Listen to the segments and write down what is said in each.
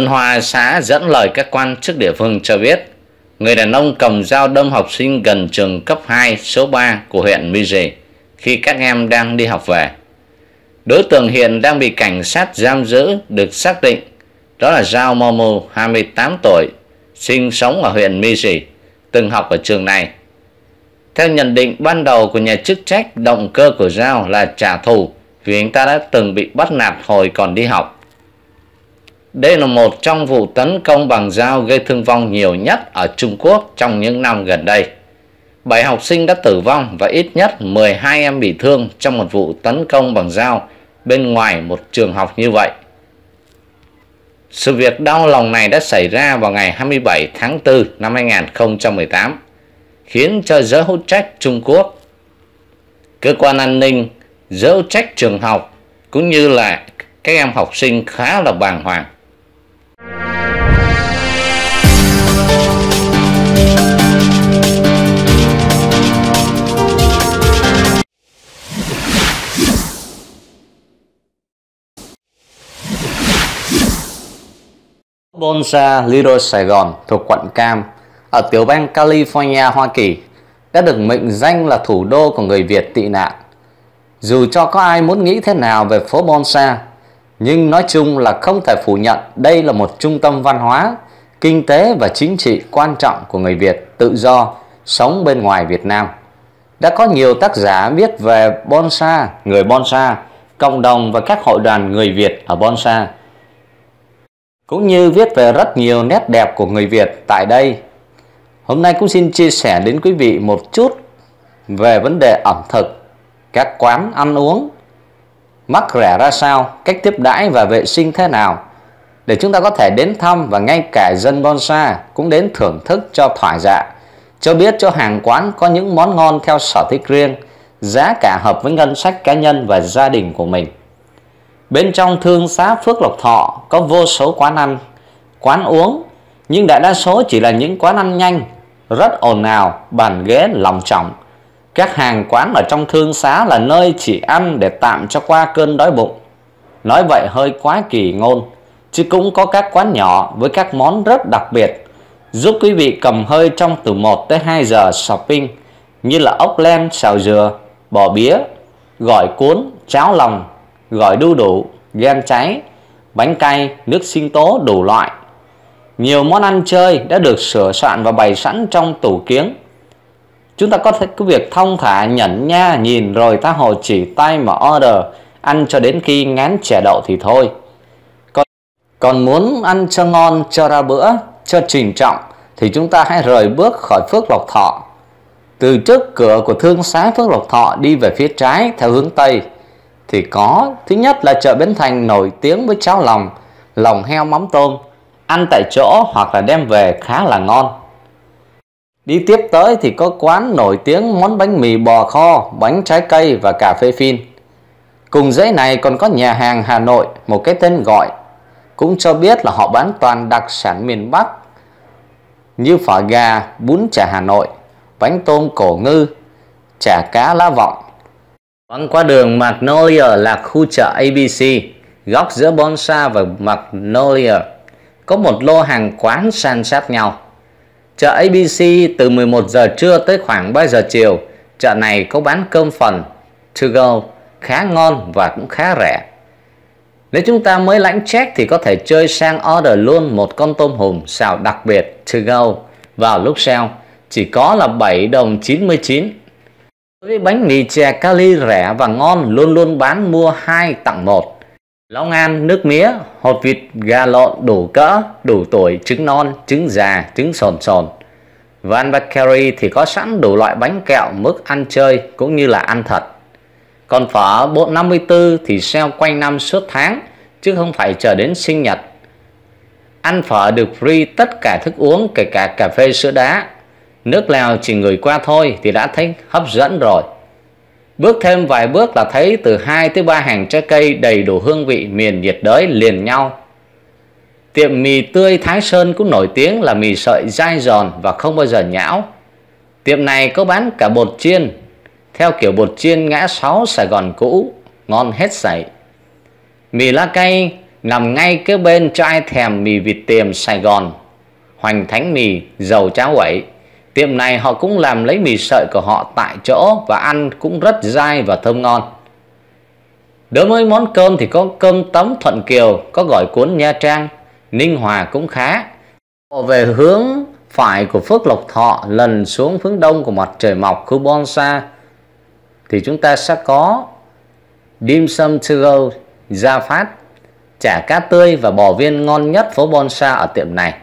Tân Hoa xã dẫn lời các quan chức địa phương cho biết, người đàn ông cầm dao đâm học sinh gần trường cấp 2 số 3 của huyện Mi khi các em đang đi học về. Đối tượng hiện đang bị cảnh sát giam giữ được xác định đó là Giao Momo 28 tuổi, sinh sống ở huyện Mi từng học ở trường này. Theo nhận định ban đầu của nhà chức trách, động cơ của Giao là trả thù vì anh ta đã từng bị bắt nạt hồi còn đi học. Đây là một trong vụ tấn công bằng dao gây thương vong nhiều nhất ở Trung Quốc trong những năm gần đây. 7 học sinh đã tử vong và ít nhất 12 em bị thương trong một vụ tấn công bằng dao bên ngoài một trường học như vậy. Sự việc đau lòng này đã xảy ra vào ngày 27 tháng 4 năm 2018, khiến cho giới hữu trách Trung Quốc, cơ quan an ninh, giới hữu trách trường học cũng như là các em học sinh khá là bàng hoàng. Bonza Leroy Sài Gòn thuộc quận Cam ở tiểu bang California, Hoa Kỳ đã được mệnh danh là thủ đô của người Việt tị nạn. Dù cho có ai muốn nghĩ thế nào về phố Bonsa, nhưng nói chung là không thể phủ nhận đây là một trung tâm văn hóa, kinh tế và chính trị quan trọng của người Việt tự do sống bên ngoài Việt Nam. Đã có nhiều tác giả viết về Bonsa, người Bonsa, cộng đồng và các hội đoàn người Việt ở Bonsa cũng như viết về rất nhiều nét đẹp của người Việt tại đây. Hôm nay cũng xin chia sẻ đến quý vị một chút về vấn đề ẩm thực, các quán ăn uống, mắc rẻ ra sao, cách tiếp đãi và vệ sinh thế nào để chúng ta có thể đến thăm và ngay cả dân Bonsa cũng đến thưởng thức cho thoải dạ, cho biết cho hàng quán có những món ngon theo sở thích riêng, giá cả hợp với ngân sách cá nhân và gia đình của mình. Bên trong thương xá Phước Lộc Thọ có vô số quán ăn, quán uống, nhưng đại đa số chỉ là những quán ăn nhanh, rất ồn ào, bàn ghế lòng trọng. Các hàng quán ở trong thương xá là nơi chỉ ăn để tạm cho qua cơn đói bụng. Nói vậy hơi quá kỳ ngôn, chứ cũng có các quán nhỏ với các món rất đặc biệt, giúp quý vị cầm hơi trong từ 1 tới 2 giờ shopping như là ốc len, xào dừa, bò bía, gỏi cuốn, cháo lòng, gỏi đu đủ, gan cháy, bánh cay, nước sinh tố đủ loại. Nhiều món ăn chơi đã được sửa soạn và bày sẵn trong tủ kiếng. Chúng ta có thể cứ việc thông thả nhẫn nha nhìn rồi ta hồ chỉ tay mà order ăn cho đến khi ngán chè đậu thì thôi. Còn, còn muốn ăn cho ngon, cho ra bữa, cho trình trọng thì chúng ta hãy rời bước khỏi Phước Lộc Thọ. Từ trước cửa của thương xá Phước Lộc Thọ đi về phía trái theo hướng Tây thì có thứ nhất là chợ Bến Thành nổi tiếng với cháo lòng, lòng heo mắm tôm, ăn tại chỗ hoặc là đem về khá là ngon. Đi tiếp tới thì có quán nổi tiếng món bánh mì bò kho, bánh trái cây và cà phê phin. Cùng dãy này còn có nhà hàng Hà Nội, một cái tên gọi cũng cho biết là họ bán toàn đặc sản miền Bắc như phở gà, bún chả Hà Nội, bánh tôm cổ ngư, chả cá lá vọng Băng qua đường Magnolia là khu chợ ABC, góc giữa Bonsa và Magnolia. Có một lô hàng quán san sát nhau. Chợ ABC từ 11 giờ trưa tới khoảng 3 giờ chiều. Chợ này có bán cơm phần, to go, khá ngon và cũng khá rẻ. Nếu chúng ta mới lãnh check thì có thể chơi sang order luôn một con tôm hùm xào đặc biệt to go vào lúc sale chỉ có là 7 đồng 99 với bánh mì chè Cali rẻ và ngon luôn luôn bán mua 2 tặng 1. Long An nước mía, hột vịt gà lợn, đủ cỡ, đủ tuổi, trứng non, trứng già, trứng sòn sòn. Van Bakery thì có sẵn đủ loại bánh kẹo mức ăn chơi cũng như là ăn thật. Còn phở bộ 54 thì sale quanh năm suốt tháng chứ không phải chờ đến sinh nhật. Ăn phở được free tất cả thức uống kể cả cà phê sữa đá Nước Lào chỉ người qua thôi thì đã thấy hấp dẫn rồi. Bước thêm vài bước là thấy từ 2 tới 3 hàng trái cây đầy đủ hương vị miền nhiệt đới liền nhau. Tiệm mì tươi Thái Sơn cũng nổi tiếng là mì sợi dai giòn và không bao giờ nhão. Tiệm này có bán cả bột chiên, theo kiểu bột chiên ngã 6 Sài Gòn cũ, ngon hết sảy. Mì lá cây nằm ngay kế bên cho ai thèm mì vịt tiềm Sài Gòn, hoành thánh mì, dầu cháo quẩy. Tiệm này họ cũng làm lấy mì sợi của họ tại chỗ và ăn cũng rất dai và thơm ngon. Đối với món cơm thì có cơm tấm Thuận Kiều, có gỏi cuốn Nha Trang, Ninh Hòa cũng khá. Họ về hướng phải của Phước Lộc Thọ lần xuống hướng đông của mặt trời mọc khu Bonsa thì chúng ta sẽ có dim sum to go, gia phát, chả cá tươi và bò viên ngon nhất phố Bonsa ở tiệm này.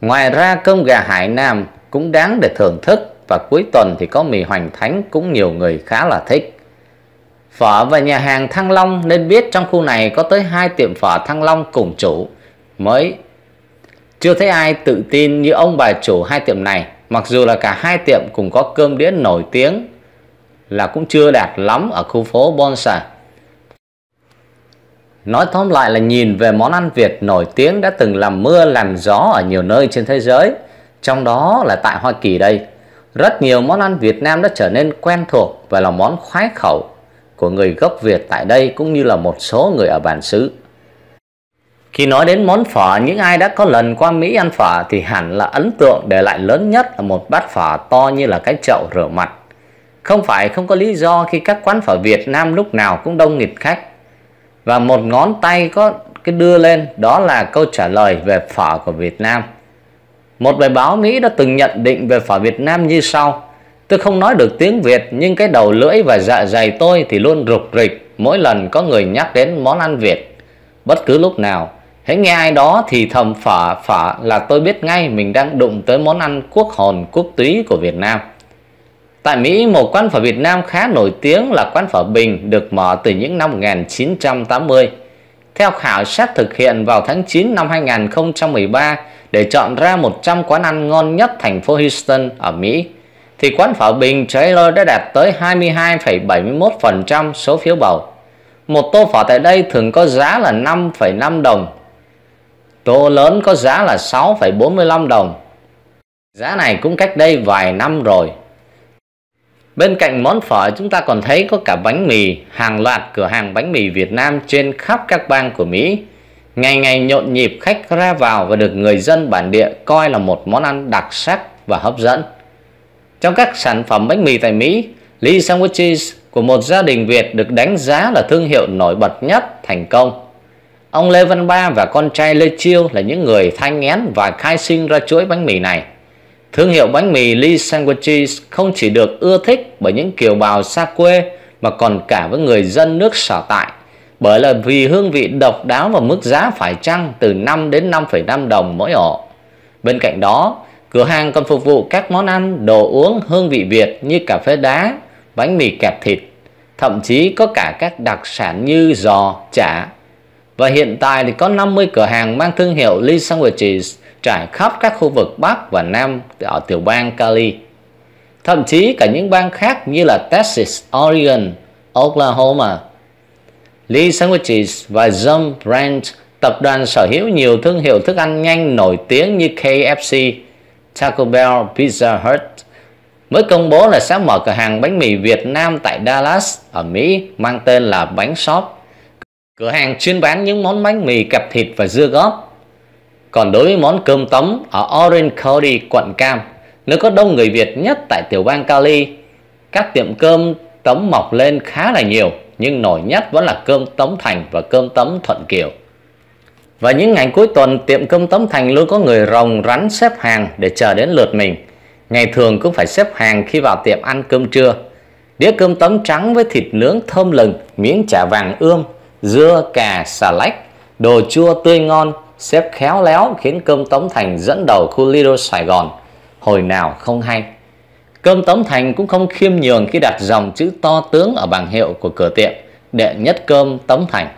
Ngoài ra cơm gà Hải Nam cũng đáng để thưởng thức và cuối tuần thì có mì hoành thánh cũng nhiều người khá là thích. Phở và nhà hàng Thăng Long nên biết trong khu này có tới hai tiệm phở Thăng Long cùng chủ mới. Chưa thấy ai tự tin như ông bà chủ hai tiệm này, mặc dù là cả hai tiệm cùng có cơm đĩa nổi tiếng là cũng chưa đạt lắm ở khu phố bonsa Nói tóm lại là nhìn về món ăn Việt nổi tiếng đã từng làm mưa làm gió ở nhiều nơi trên thế giới – trong đó là tại Hoa Kỳ đây, rất nhiều món ăn Việt Nam đã trở nên quen thuộc và là món khoái khẩu của người gốc Việt tại đây cũng như là một số người ở bản xứ. Khi nói đến món phở, những ai đã có lần qua Mỹ ăn phở thì hẳn là ấn tượng để lại lớn nhất là một bát phở to như là cái chậu rửa mặt. Không phải không có lý do khi các quán phở Việt Nam lúc nào cũng đông nghịt khách. Và một ngón tay có cái đưa lên đó là câu trả lời về phở của Việt Nam. Một bài báo Mỹ đã từng nhận định về phở Việt Nam như sau Tôi không nói được tiếng Việt nhưng cái đầu lưỡi và dạ dày tôi thì luôn rục rịch mỗi lần có người nhắc đến món ăn Việt. Bất cứ lúc nào, hãy nghe ai đó thì thầm phở phở là tôi biết ngay mình đang đụng tới món ăn quốc hồn quốc túy của Việt Nam. Tại Mỹ, một quán phở Việt Nam khá nổi tiếng là quán phở Bình được mở từ những năm 1980 theo khảo sát thực hiện vào tháng 9 năm 2013 để chọn ra 100 quán ăn ngon nhất thành phố Houston ở Mỹ, thì quán phở bình Taylor đã đạt tới 22,71% số phiếu bầu. Một tô phở tại đây thường có giá là 5,5 đồng. Tô lớn có giá là 6,45 đồng. Giá này cũng cách đây vài năm rồi. Bên cạnh món phở chúng ta còn thấy có cả bánh mì, hàng loạt cửa hàng bánh mì Việt Nam trên khắp các bang của Mỹ. Ngày ngày nhộn nhịp khách ra vào và được người dân bản địa coi là một món ăn đặc sắc và hấp dẫn. Trong các sản phẩm bánh mì tại Mỹ, Lee Sandwiches của một gia đình Việt được đánh giá là thương hiệu nổi bật nhất thành công. Ông Lê Văn Ba và con trai Lê Chiêu là những người thanh nghén và khai sinh ra chuỗi bánh mì này. Thương hiệu bánh mì Lee Sandwiches không chỉ được ưa thích bởi những kiều bào xa quê mà còn cả với người dân nước sở tại. Bởi là vì hương vị độc đáo và mức giá phải chăng từ 5 đến 5,5 đồng mỗi ổ. Bên cạnh đó, cửa hàng còn phục vụ các món ăn, đồ uống hương vị Việt như cà phê đá, bánh mì kẹp thịt, thậm chí có cả các đặc sản như giò, chả. Và hiện tại thì có 50 cửa hàng mang thương hiệu Lee Sandwiches trải khắp các khu vực Bắc và Nam ở tiểu bang Cali. Thậm chí cả những bang khác như là Texas, Oregon, Oklahoma. Lee Sandwiches và Jump Branch tập đoàn sở hữu nhiều thương hiệu thức ăn nhanh nổi tiếng như KFC, Taco Bell, Pizza Hut mới công bố là sẽ mở cửa hàng bánh mì Việt Nam tại Dallas ở Mỹ mang tên là Bánh Shop. Cửa hàng chuyên bán những món bánh mì kẹp thịt và dưa góp còn đối với món cơm tấm ở Orange County, quận Cam, nơi có đông người Việt nhất tại tiểu bang Cali, các tiệm cơm tấm mọc lên khá là nhiều, nhưng nổi nhất vẫn là cơm tấm thành và cơm tấm thuận kiều. Và những ngày cuối tuần, tiệm cơm tấm thành luôn có người rồng rắn xếp hàng để chờ đến lượt mình. Ngày thường cũng phải xếp hàng khi vào tiệm ăn cơm trưa. Đĩa cơm tấm trắng với thịt nướng thơm lừng, miếng chả vàng ươm, dưa, cà, xà lách, đồ chua tươi ngon sếp khéo léo khiến cơm tấm thành dẫn đầu khu Lido Sài Gòn, hồi nào không hay. Cơm tấm thành cũng không khiêm nhường khi đặt dòng chữ to tướng ở bảng hiệu của cửa tiệm, đệ nhất cơm tấm thành.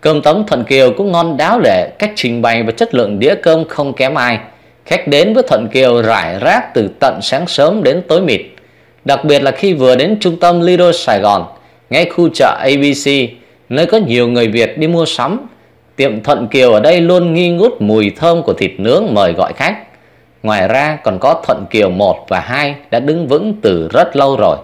Cơm tấm Thuận Kiều cũng ngon đáo lệ cách trình bày và chất lượng đĩa cơm không kém ai. Khách đến với Thuận Kiều rải rác từ tận sáng sớm đến tối mịt. Đặc biệt là khi vừa đến trung tâm Lido Sài Gòn, ngay khu chợ ABC, nơi có nhiều người Việt đi mua sắm Tiệm Thuận Kiều ở đây luôn nghi ngút mùi thơm của thịt nướng mời gọi khách. Ngoài ra còn có Thuận Kiều 1 và 2 đã đứng vững từ rất lâu rồi.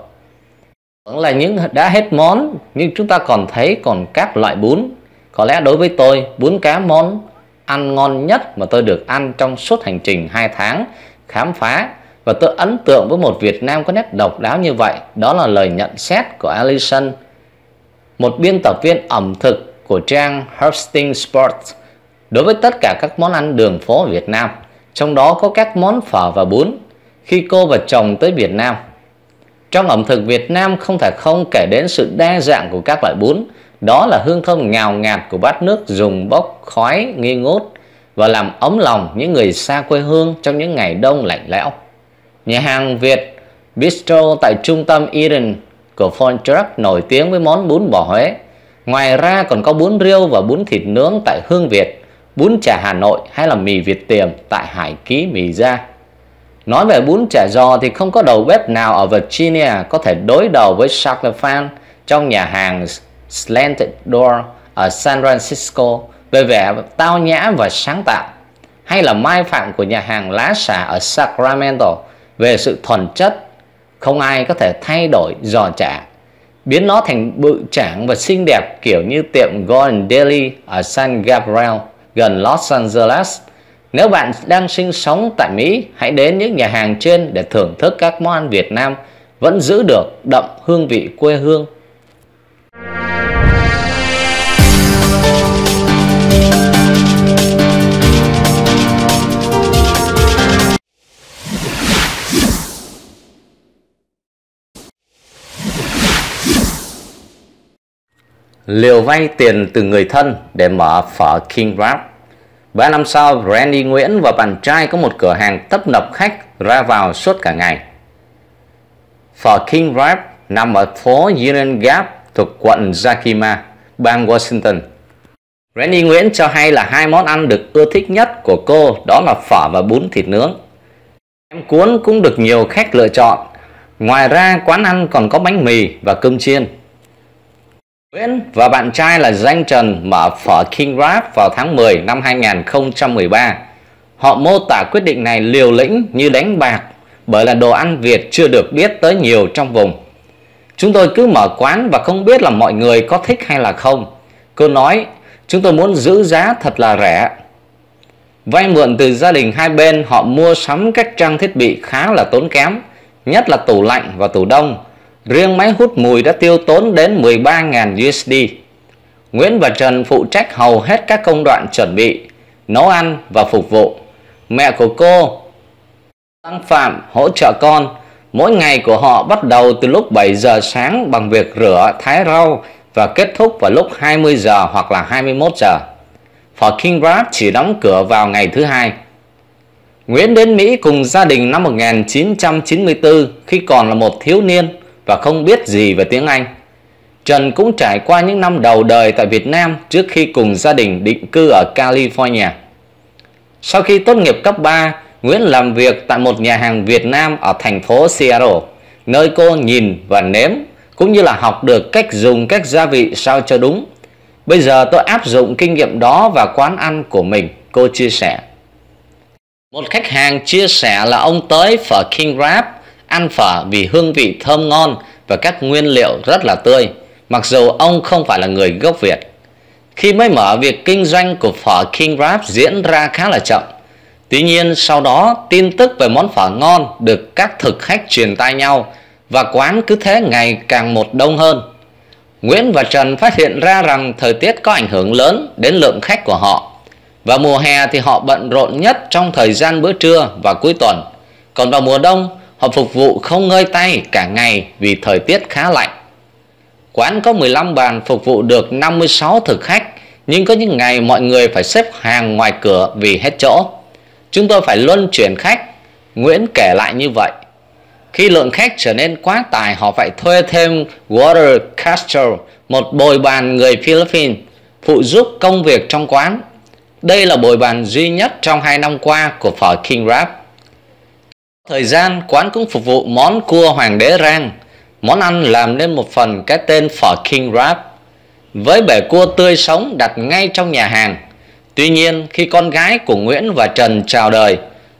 Vẫn là những đã hết món, nhưng chúng ta còn thấy còn các loại bún. Có lẽ đối với tôi, bún cá món ăn ngon nhất mà tôi được ăn trong suốt hành trình 2 tháng khám phá và tôi ấn tượng với một Việt Nam có nét độc đáo như vậy, đó là lời nhận xét của Alison, một biên tập viên ẩm thực của trang Hastings Sports đối với tất cả các món ăn đường phố Việt Nam, trong đó có các món phở và bún khi cô và chồng tới Việt Nam. Trong ẩm thực Việt Nam không thể không kể đến sự đa dạng của các loại bún, đó là hương thơm ngào ngạt của bát nước dùng bốc khói nghi ngút và làm ấm lòng những người xa quê hương trong những ngày đông lạnh lẽo. Nhà hàng Việt Bistro tại trung tâm Eden của Fontruck nổi tiếng với món bún bò Huế Ngoài ra còn có bún riêu và bún thịt nướng tại Hương Việt, bún chả Hà Nội hay là mì Việt Tiềm tại Hải Ký Mì Gia. Nói về bún chả giò thì không có đầu bếp nào ở Virginia có thể đối đầu với Charles Fan trong nhà hàng Slanted Door ở San Francisco về vẻ tao nhã và sáng tạo hay là mai phạm của nhà hàng lá xả ở Sacramento về sự thuần chất không ai có thể thay đổi giò chả biến nó thành bự trảng và xinh đẹp kiểu như tiệm Golden Deli ở San Gabriel gần Los Angeles. Nếu bạn đang sinh sống tại Mỹ, hãy đến những nhà hàng trên để thưởng thức các món ăn Việt Nam vẫn giữ được đậm hương vị quê hương liều vay tiền từ người thân để mở phở King Wrap. Ba năm sau, Randy Nguyễn và bạn trai có một cửa hàng tấp nập khách ra vào suốt cả ngày. Phở King Wrap nằm ở phố Union Gap thuộc quận Yakima, bang Washington. Randy Nguyễn cho hay là hai món ăn được ưa thích nhất của cô đó là phở và bún thịt nướng. Em cuốn cũng được nhiều khách lựa chọn. Ngoài ra quán ăn còn có bánh mì và cơm chiên. Nguyễn và bạn trai là Danh Trần mở phở King Rap vào tháng 10 năm 2013. Họ mô tả quyết định này liều lĩnh như đánh bạc bởi là đồ ăn Việt chưa được biết tới nhiều trong vùng. Chúng tôi cứ mở quán và không biết là mọi người có thích hay là không. Cô nói, chúng tôi muốn giữ giá thật là rẻ. Vay mượn từ gia đình hai bên họ mua sắm các trang thiết bị khá là tốn kém, nhất là tủ lạnh và tủ đông Riêng máy hút mùi đã tiêu tốn đến 13.000 USD. Nguyễn và Trần phụ trách hầu hết các công đoạn chuẩn bị, nấu ăn và phục vụ. Mẹ của cô, Tăng Phạm hỗ trợ con. Mỗi ngày của họ bắt đầu từ lúc 7 giờ sáng bằng việc rửa, thái rau và kết thúc vào lúc 20 giờ hoặc là 21 giờ. Phở King Brad chỉ đóng cửa vào ngày thứ hai. Nguyễn đến Mỹ cùng gia đình năm 1994 khi còn là một thiếu niên và không biết gì về tiếng Anh. Trần cũng trải qua những năm đầu đời tại Việt Nam trước khi cùng gia đình định cư ở California. Sau khi tốt nghiệp cấp 3, Nguyễn làm việc tại một nhà hàng Việt Nam ở thành phố Seattle, nơi cô nhìn và nếm cũng như là học được cách dùng các gia vị sao cho đúng. Bây giờ tôi áp dụng kinh nghiệm đó vào quán ăn của mình, cô chia sẻ. Một khách hàng chia sẻ là ông tới phở King Crab ăn phở vì hương vị thơm ngon và các nguyên liệu rất là tươi, mặc dù ông không phải là người gốc Việt. Khi mới mở việc kinh doanh của phở King Wrap diễn ra khá là chậm. Tuy nhiên sau đó tin tức về món phở ngon được các thực khách truyền tai nhau và quán cứ thế ngày càng một đông hơn. Nguyễn và Trần phát hiện ra rằng thời tiết có ảnh hưởng lớn đến lượng khách của họ. Và mùa hè thì họ bận rộn nhất trong thời gian bữa trưa và cuối tuần. Còn vào mùa đông họ phục vụ không ngơi tay cả ngày vì thời tiết khá lạnh. Quán có 15 bàn phục vụ được 56 thực khách, nhưng có những ngày mọi người phải xếp hàng ngoài cửa vì hết chỗ. Chúng tôi phải luân chuyển khách, Nguyễn kể lại như vậy. Khi lượng khách trở nên quá tải, họ phải thuê thêm Water Castro, một bồi bàn người Philippines, phụ giúp công việc trong quán. Đây là bồi bàn duy nhất trong hai năm qua của phở King Rap thời gian quán cũng phục vụ món cua hoàng đế rang món ăn làm nên một phần cái tên phở king wrap với bể cua tươi sống đặt ngay trong nhà hàng tuy nhiên khi con gái của nguyễn và trần chào đời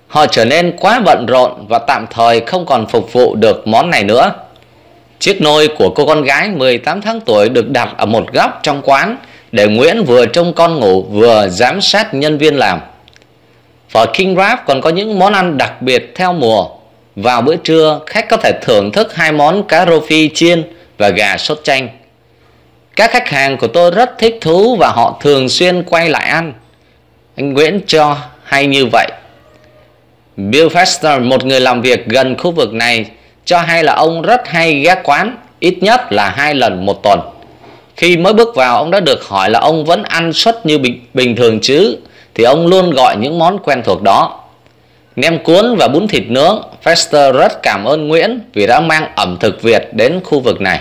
họ trở nên quá bận rộn và tạm thời không còn phục vụ được món này nữa chiếc nôi của cô con gái 18 tháng tuổi được đặt ở một góc trong quán để nguyễn vừa trông con ngủ vừa giám sát nhân viên làm phở King Wrap còn có những món ăn đặc biệt theo mùa. Vào bữa trưa, khách có thể thưởng thức hai món cá rô phi chiên và gà sốt chanh. Các khách hàng của tôi rất thích thú và họ thường xuyên quay lại ăn. Anh Nguyễn cho hay như vậy. Bill Fester, một người làm việc gần khu vực này, cho hay là ông rất hay ghé quán, ít nhất là hai lần một tuần. Khi mới bước vào, ông đã được hỏi là ông vẫn ăn suất như bình, bình thường chứ thì ông luôn gọi những món quen thuộc đó nem cuốn và bún thịt nướng Fester rất cảm ơn Nguyễn vì đã mang ẩm thực Việt đến khu vực này